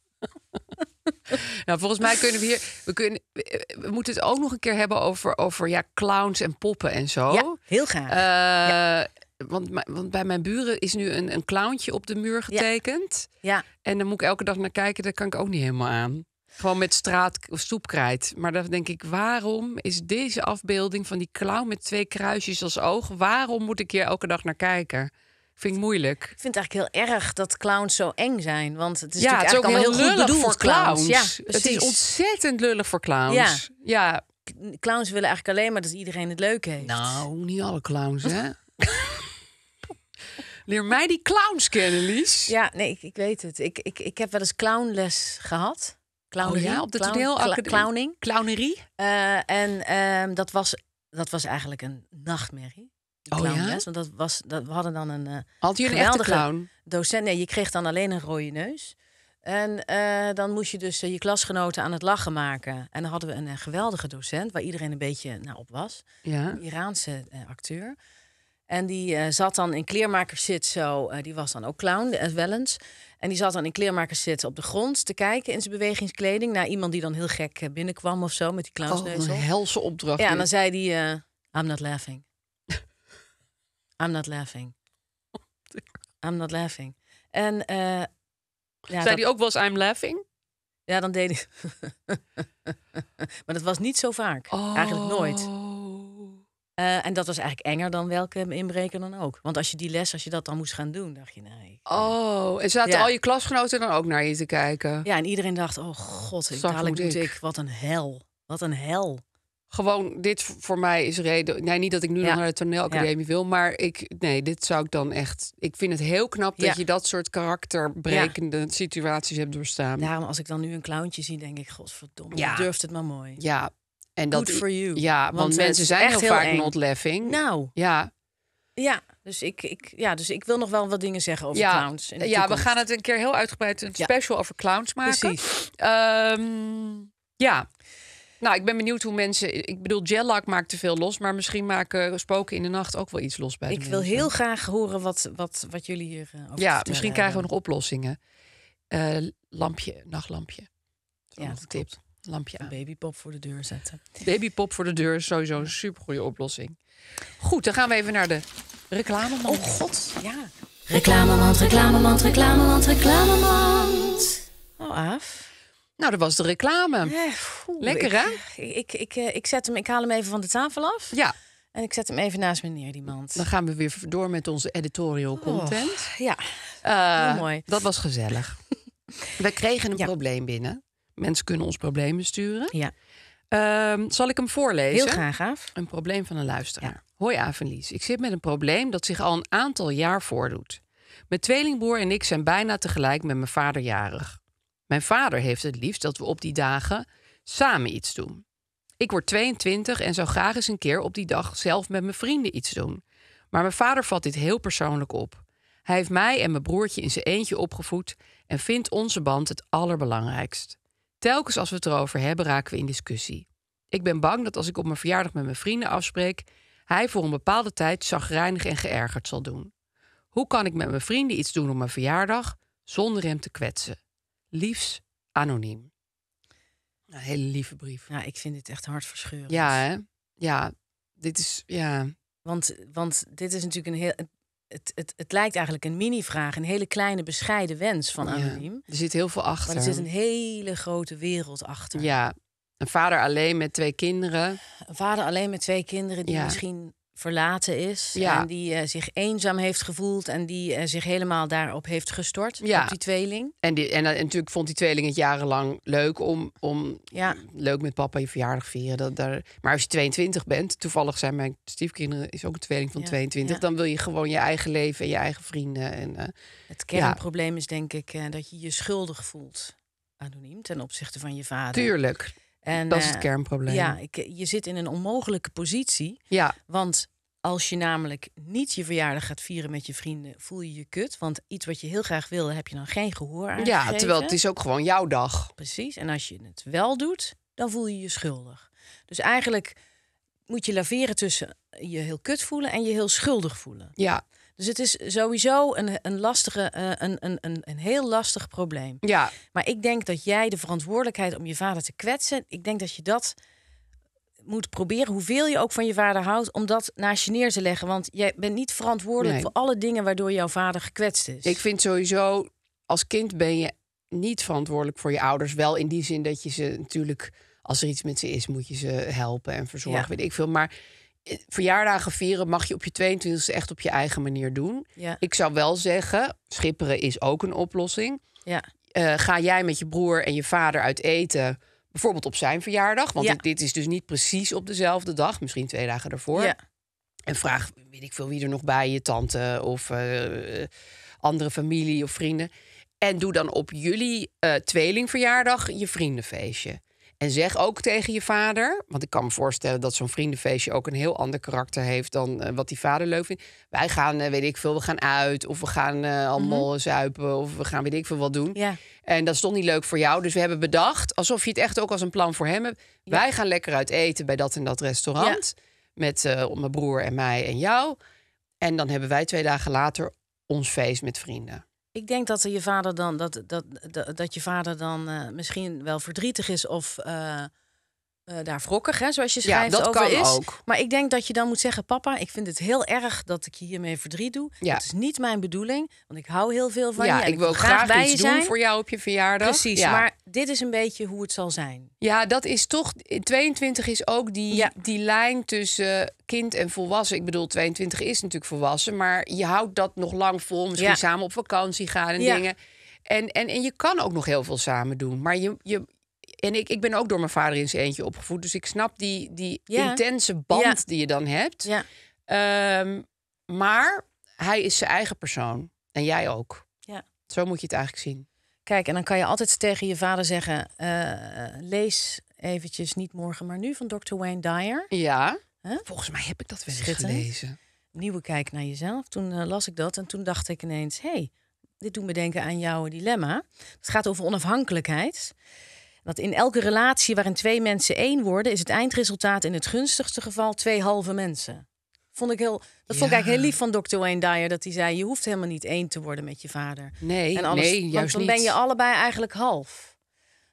nou, volgens mij kunnen we hier. We, kunnen, we moeten het ook nog een keer hebben over, over ja, clowns en poppen en zo. Ja, heel graag. Eh, want, want bij mijn buren is nu een, een clowntje op de muur getekend. Ja. En dan moet ik elke dag naar kijken, daar kan ik ook niet helemaal aan. Gewoon met straat of stoepkrijt. Maar dan denk ik, waarom is deze afbeelding van die clown met twee kruisjes als oog, waarom moet ik hier elke dag naar kijken? Vind ik moeilijk. Ik vind het eigenlijk heel erg dat clowns zo eng zijn. Want het is natuurlijk ook heel, heel lullig voor clowns. Ja, het is ontzettend lullig voor clowns. Ja. ja. Clowns willen eigenlijk alleen maar dat iedereen het leuk heeft. Nou, niet alle clowns, hè? Leer mij die clowns kennen, Lies. Ja, nee, ik, weet het. Ik, ik, ik heb wel eens clownles gehad. Clownerie. Oh ja, op de toneel, clowning. Clownerie. Eh, en ehm, dat, was, dat was eigenlijk een nachtmerrie. Oh ja? Want dat was, dat, we hadden dan een uh, Had je een clown? docent. Nee, je kreeg dan alleen een rode neus. En eh, dan moest je dus je klasgenoten aan het lachen maken. En dan hadden we een geweldige docent, waar iedereen een beetje naar op was. Ja. Een Iraanse acteur. En die eh, zat dan in kleermakerszit zo. Eh, die was dan ook clown, de wel eens. En die zat dan in kleermakerszit op de grond te kijken in zijn bewegingskleding. Naar iemand die dan heel gek eh, binnenkwam of zo met die clownsneus. Oh, een helse opdracht. Ja, en dan zei hij, I'm not laughing. I'm not laughing. I'm not laughing. En ja, zei die ook wel eens I'm laughing? Ja, dan deed hij. maar dat was niet zo vaak. Eigenlijk nooit. Oh. Eh, en dat was eigenlijk enger dan welke inbreker dan ook. Want als je die les, als je dat dan moest gaan doen, dacht je nee. Oh, en zaten al je klasgenoten dan ook naar je te kijken? Ja, en iedereen dacht, oh god, ik, dadelijk moet ik. Wat een hel. Wat een hel. Gewoon, dit voor mij is reden. Nee, niet dat ik nu nog naar de toneelacademie ja. wil, maar ik, nee, dit zou ik dan echt. Ik vind het heel knap dat je dat soort karakterbrekende situaties hebt doorstaan. Daarom, als ik dan nu een clowntje zie, denk ik, godverdomme, durft het maar mooi. Ja, en dat, Good for you. Ja, want, mensen zijn echt heel vaak not laughing. Nou. Ja. Ja. Dus ik, ik, ja, dus ik wil nog wel wat dingen zeggen over clowns. In ja, we gaan het een keer heel uitgebreid een special over clowns maken. Ehm, ja. Nou, ik ben benieuwd hoe mensen. Ik bedoel, jellak maakt te veel los, maar misschien maken spoken in de nacht ook wel iets los bij. Ik wil heel graag horen wat, wat, wat jullie hier over. Ja, misschien krijgen we nog oplossingen. Uh, lampje, nachtlampje. Ja, dat tip. Klopt lampje aan. Babypop voor de deur zetten. Babypop voor de deur is sowieso een supergoeie oplossing. Goed, dan gaan we even naar de reclamemand. Oh god, ja. Reclamemand, reclamemand, reclamemand, reclamemand. Oh, af. Nou, dat was de reclame. Eh, Lekker, hè? Ik, ik, eh, ik, zet hem, ik haal hem even van de tafel af. Ja. En ik zet hem even naast meneer die mand. Dan gaan we weer door met onze editorial oh, content. ja, uh, mooi. Dat was gezellig. We kregen een probleem binnen. Mensen kunnen ons problemen sturen. Ja. Ehm, zal ik hem voorlezen? Heel graag, Aaf. Een probleem van een luisteraar. Hoi Avenlies, ik zit met een probleem dat zich al een aantal jaar voordoet. Mijn tweelingbroer en ik zijn bijna tegelijk met mijn vader jarig. Mijn vader heeft het liefst dat we op die dagen samen iets doen. Ik word 22 en zou graag eens een keer op die dag zelf met mijn vrienden iets doen. Maar mijn vader vat dit heel persoonlijk op. Hij heeft mij en mijn broertje in zijn eentje opgevoed en vindt onze band het allerbelangrijkst. Telkens als we het erover hebben, raken we in discussie. Ik ben bang dat als ik op mijn verjaardag met mijn vrienden afspreek, hij voor een bepaalde tijd zagrijnig en geërgerd zal doen. Hoe kan ik met mijn vrienden iets doen op mijn verjaardag zonder hem te kwetsen? Liefs anoniem. Een hele lieve brief. Ja, ik vind dit echt hartverscheurend. Ja, hè? Ja, dit is ja. Want, want dit is natuurlijk een heel het, het, het lijkt eigenlijk een mini-vraag, een hele kleine bescheiden wens van anoniem. er zit heel veel achter. er zit een hele grote wereld achter. Ja, een vader alleen met twee kinderen. Een vader alleen met twee kinderen die misschien verlaten is ja. en die eh, zich eenzaam heeft gevoeld en die eh, zich helemaal daarop heeft gestort ja. op die tweeling. En, die, en, en, eh, natuurlijk vond die tweeling het jarenlang leuk om, om ja. leuk met papa je verjaardag vieren. Dat, daar, maar als je 22 bent, toevallig zijn mijn stiefkinderen is ook een tweeling van 22, dan wil je gewoon je eigen leven en je eigen vrienden. En, het kernprobleem is denk ik dat je je schuldig voelt anoniem ten opzichte van je vader. Tuurlijk. En, dat is het eh, kernprobleem. Ja, ik, eh, je zit in een onmogelijke positie. Ja. Want als je namelijk niet je verjaardag gaat vieren met je vrienden, voel je je kut. Want iets wat je heel graag wil, heb je dan geen gehoor aan. Ja, terwijl het is ook gewoon jouw dag. Precies. En als je het wel doet, dan voel je je schuldig. Dus eigenlijk moet je laveren tussen je heel kut voelen en je heel schuldig voelen. Ja. Dus het is sowieso een, een, lastige, eh, een, een, een, een heel lastig probleem. Ja. Maar ik denk dat jij de verantwoordelijkheid om je vader te kwetsen, ik denk dat je dat moet proberen, hoeveel je ook van je vader houdt, om dat naast je neer te leggen. Want jij bent niet verantwoordelijk voor alle dingen waardoor jouw vader gekwetst is. Ik vind sowieso, als kind ben je niet verantwoordelijk voor je ouders. Wel in die zin dat je ze natuurlijk, als er iets met ze is, moet je ze helpen en verzorgen, weet ik veel. Maar verjaardagen vieren mag je op je 22e echt op je eigen manier doen. Ja. Ik zou wel zeggen, schipperen is ook een oplossing. Ja. Eh, ga jij met je broer en je vader uit eten, bijvoorbeeld op zijn verjaardag? Want dit, is dus niet precies op dezelfde dag, misschien twee dagen daarvoor. En vraag, weet ik veel, wie er nog bij je tante of eh, andere familie of vrienden. En doe dan op jullie eh, tweelingverjaardag je vriendenfeestje. En zeg ook tegen je vader, want ik kan me voorstellen dat zo'n vriendenfeestje ook een heel ander karakter heeft dan eh, wat die vader leuk vindt. Wij gaan, eh, weet ik veel, we gaan uit of we gaan uh, allemaal mhm. zuipen of we gaan, weet ik veel, wat doen. Ja. En dat is toch niet leuk voor jou. Dus we hebben bedacht, alsof je het echt ook als een plan voor hem hebt. Wij gaan lekker uit eten bij dat en dat restaurant. Met mijn broer en mij en jou. En dan hebben wij twee dagen later ons feest met vrienden. Ik denk dat je vader dan, dat, dat, dat, dat je vader dan uh, misschien wel verdrietig is of uh, eh, daar wrokkig, hè, zoals je schrijft, dat over kan is. Ook. Maar ik denk dat je dan moet zeggen, papa, ik vind het heel erg dat ik je hiermee verdriet doe. Ja. Het is niet mijn bedoeling, want ik hou heel veel van ja, je. En ik, wil graag, bij iets je doen voor jou op je verjaardag. Precies, ja. maar dit is een beetje hoe het zal zijn. Ja, dat is toch... 22 is ook die, die lijn tussen kind en volwassen. Ik bedoel, 22 is natuurlijk volwassen, maar je houdt dat nog lang vol. Misschien samen op vakantie gaan en dingen. En, en, en je kan ook nog heel veel samen doen. Maar je, je, en ik, ik ben ook door mijn vader in zijn eentje opgevoed. Dus ik snap die, die intense band die je dan hebt. Ja. Ehm, maar hij is zijn eigen persoon. En jij ook. Ja. Zo moet je het eigenlijk zien. Kijk, en dan kan je altijd tegen je vader zeggen... Eh, lees eventjes niet morgen, maar nu van Dr. Wayne Dyer. Ja, volgens mij heb ik dat wel gelezen. Nieuwe kijk naar jezelf. Toen eh, las ik dat en toen dacht ik ineens... hey, dit doet me denken aan jouw dilemma. Het gaat over onafhankelijkheid. Dat in elke relatie waarin twee mensen één worden, is het eindresultaat in het gunstigste geval twee halve mensen. Vond ik heel, dat vond ik eigenlijk heel lief van Dr. Wayne Dyer. Dat hij zei, je hoeft helemaal niet één te worden met je vader. Nee, en nee juist want dan ben je allebei eigenlijk half.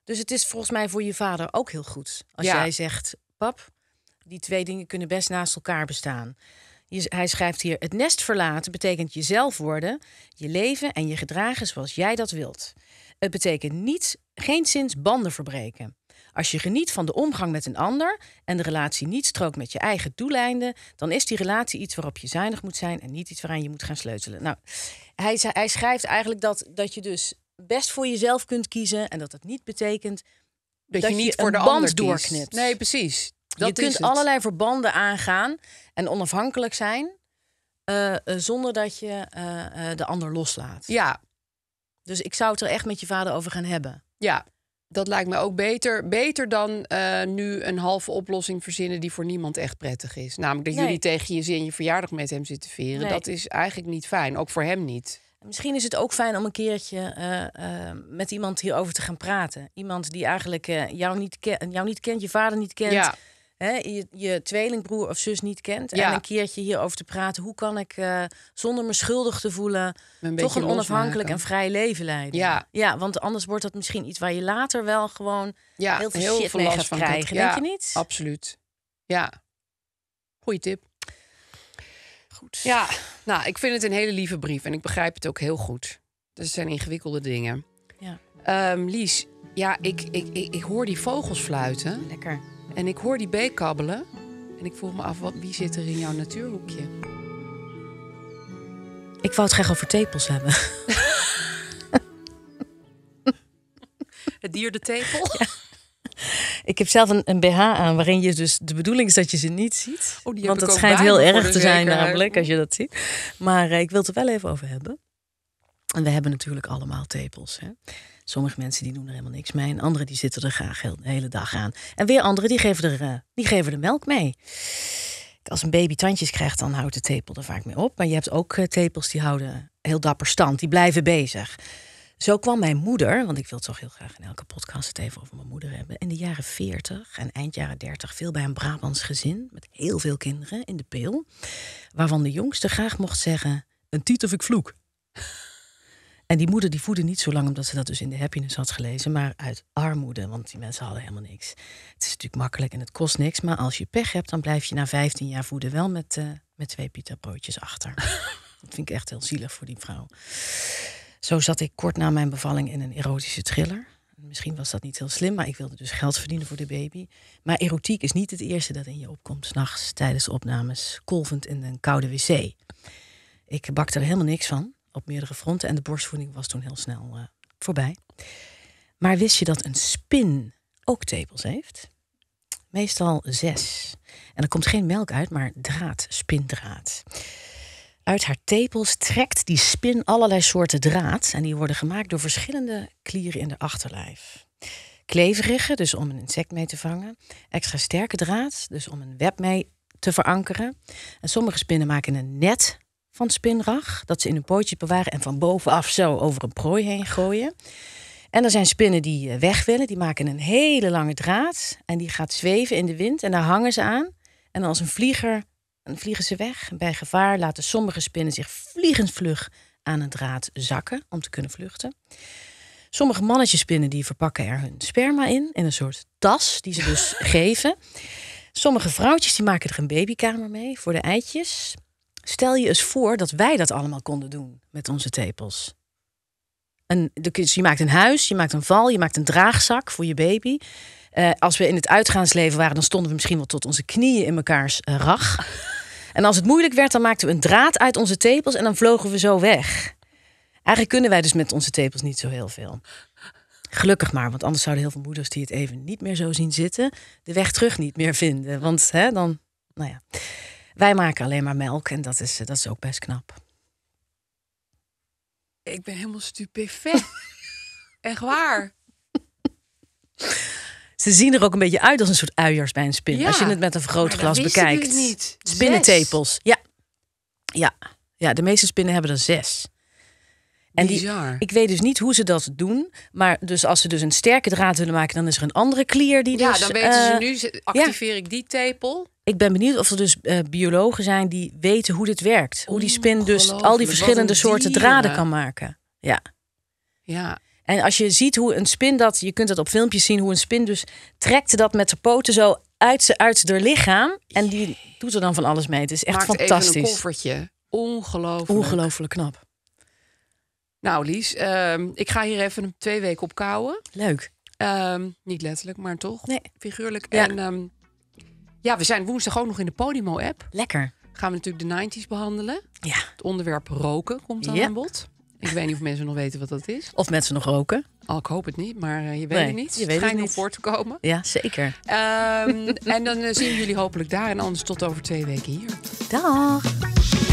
Dus het is volgens mij voor je vader ook heel goed. Als jij zegt, pap, die twee dingen kunnen best naast elkaar bestaan. Je, hij schrijft hier, het nest verlaten betekent jezelf worden, je leven en je gedragen zoals jij dat wilt. Het betekent niet geen sinds banden verbreken. Als je geniet van de omgang met een ander en de relatie niet strookt met je eigen doeleinden, dan is die relatie iets waarop je zuinig moet zijn en niet iets waaraan je moet gaan sleutelen. Nou, hij, hij schrijft eigenlijk dat, dat je dus best voor jezelf kunt kiezen en dat dat niet betekent dat, je, niet voor de band doorknipt. Nee, precies. Dat je kunt allerlei verbanden aangaan en onafhankelijk zijn eh, eh, zonder dat je eh, de ander loslaat. Ja. Dus ik zou het er echt met je vader over gaan hebben. Ja, dat lijkt me ook beter. Beter dan eh, nu een halve oplossing verzinnen die voor niemand echt prettig is. Namelijk dat jullie tegen je zin je verjaardag met hem zitten veren. Dat is eigenlijk niet fijn, ook voor hem niet. Misschien is het ook fijn om een keertje eh, eh, met iemand hierover te gaan praten. Iemand die eigenlijk jou, niet ken, jou niet kent, je vader niet kent hè, je, je tweelingbroer of zus niet kent. Ja. En een keertje hierover te praten. Hoe kan ik eh, zonder me schuldig te voelen toch een onafhankelijk en vrij leven leiden? Ja. ja, want anders wordt dat misschien iets waar je later wel gewoon ja, heel veel heel shit mee gaat van krijgen. Ja, denk je niet? Absoluut. Ja. Goeie tip. Goed. Ja, nou, ik vind het een hele lieve brief en ik begrijp het ook heel goed. Dus zijn ingewikkelde dingen. Ja. Ehm, Lies, ja, ik, ik, ik, ik hoor die vogels fluiten. Lekker. En ik hoor die beek kabbelen. En ik vroeg me af, wat, wie zit er in jouw natuurhoekje? Ik wou het graag over tepels hebben. het dier de tepel? Ik heb zelf een, een, BH aan waarin je dus de bedoeling is dat je ze niet ziet. Oh, want dat schijnt heel erg te zijn namelijk als je dat ziet. Maar eh, ik wil het er wel even over hebben. En we hebben natuurlijk allemaal tepels. Hè? Sommige mensen die doen er helemaal niks mee. En anderen die zitten er graag heel, de hele dag aan. En weer anderen die geven er, eh, die geven er melk mee. Als een baby tandjes krijgt, dan houdt de tepel er vaak mee op. Maar je hebt ook eh, tepels die houden heel dapper stand. Die blijven bezig. Zo kwam mijn moeder, want ik wil toch heel graag in elke podcast het even over mijn moeder hebben. In de jaren 40 en eind jaren 30 veel bij een Brabants gezin met heel veel kinderen in de peel. Waarvan de jongste graag mocht zeggen: Een tiet of ik vloek. En die moeder die voedde niet zo lang omdat ze dat dus in de happiness had gelezen, maar uit armoede, want die mensen hadden helemaal niks. Het is natuurlijk makkelijk en het kost niks, maar als je pech hebt, dan blijf je na 15 jaar voeden wel met, eh, met twee pita broodjes achter. dat vind ik echt heel zielig voor die vrouw. Zo zat ik kort na mijn bevalling in een erotische thriller. Misschien was dat niet heel slim, maar ik wilde dus geld verdienen voor de baby. Maar erotiek is niet het eerste dat in je opkomt, s'nachts tijdens opnames, kolvend in een koude wc. Ik bakte er helemaal niks van op meerdere fronten. En de borstvoeding was toen heel snel eh, voorbij. Maar wist je dat een spin ook tepels heeft? Meestal zes. En er komt geen melk uit, maar draad, spindraad. Uit haar tepels trekt die spin allerlei soorten draad. En die worden gemaakt door verschillende klieren in de achterlijf. Kleverige, dus om een insect mee te vangen. Extra sterke draad, dus om een web mee te verankeren. En sommige spinnen maken een net van spinrag. Dat ze in een pootje bewaren en van bovenaf zo over een prooi heen gooien. En er zijn spinnen die eh, weg willen. Die maken een hele lange draad. En die gaat zweven in de wind. En daar hangen ze aan. En als een vlieger dan vliegen ze weg. bij gevaar laten sommige spinnen zich vliegend vlug aan een draad zakken. Om te kunnen vluchten. Sommige mannetjespinnen die verpakken er hun sperma in. In een soort tas die ze dus geven. Sommige vrouwtjes die maken er een babykamer mee voor de eitjes. Stel je eens voor dat wij dat allemaal konden doen met onze tepels. En dus je maakt een huis, je maakt een val, je maakt een draagzak voor je baby. Eh, als we in het uitgaansleven waren, dan stonden we misschien wel tot onze knieën in mekaars uh, rag. En als het moeilijk werd, dan maakten we een draad uit onze tepels en dan vlogen we zo weg. Eigenlijk kunnen wij dus met onze tepels niet zo heel veel. Gelukkig maar, want anders zouden heel veel moeders die het even niet meer zo zien zitten, de weg terug niet meer vinden. Want hè, dan, nou ja. Wij maken alleen maar melk en dat is, eh, dat is ook best knap. Ik ben helemaal stupefait. Echt waar. Ze zien er ook een beetje uit als een soort uiers bij een spin. Ja, als je het met een vergrootglas bekijkt. Ik niet. Spinnentepels. Ja. ja. Ja, de meeste spinnen hebben er zes. En Bizar. Die, ik weet dus niet hoe ze dat doen. Maar dus als ze dus een sterke draad willen maken, dan is er een andere klier die ja, dus... Ja, dan weten ze eh, nu, activeer ik die tepel. Ik ben benieuwd of er dus eh, biologen zijn die weten hoe dit werkt. Hoe die spin dus al die verschillende soorten draden kan maken. Ja. Ja. En als je ziet hoe een spin dat, je kunt dat op filmpjes zien, hoe een spin dus trekt dat met zijn poten zo uit, uit haar lichaam. En die doet er dan van alles mee. Het is echt Maakt fantastisch. Even een koffertje. Ongelooflijk. Ongelooflijk knap. Nou, Lies, ehm, ik ga hier even twee weken op kouwen. Leuk. Ehm, niet letterlijk, maar toch. Nee. Figuurlijk. En um, ja, we zijn woensdag ook nog in de Podimo-app. Lekker. Gaan we natuurlijk de 90s behandelen. Ja. Het onderwerp roken komt dan aan bod. Ik weet niet of mensen nog weten wat dat is. Of mensen nog roken. Al, oh, ik hoop het niet, maar eh, je weet het niet. Je weet het niet. voor te komen. Ja, zeker. Ehm, en dan eh, zien we jullie hopelijk daar. En anders tot over twee weken hier. Dag.